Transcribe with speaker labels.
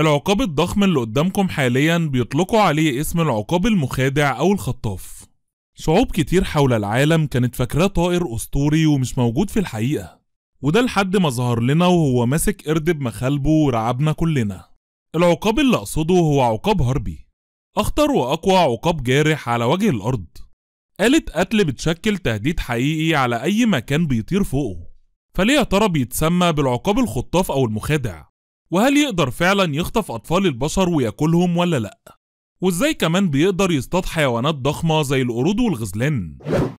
Speaker 1: العقاب الضخم اللي قدامكم حاليا بيطلقوا عليه اسم العقاب المخادع أو الخطاف شعوب كتير حول العالم كانت فاكراه طائر أسطوري ومش موجود في الحقيقة وده لحد ما ظهر لنا وهو ماسك قرد بمخالبه ورعبنا كلنا العقاب اللي أقصده هو عقاب هاربي أخطر وأقوى عقاب جارح على وجه الأرض آلة قتل بتشكل تهديد حقيقي على أي مكان بيطير فوقه فليه يا ترى بيتسمى بالعقاب الخطاف أو المخادع وهل يقدر فعلا يخطف أطفال البشر وياكلهم ولا لأ؟ وإزاي كمان بيقدر يصطاد حيوانات ضخمة زي القرود والغزلان؟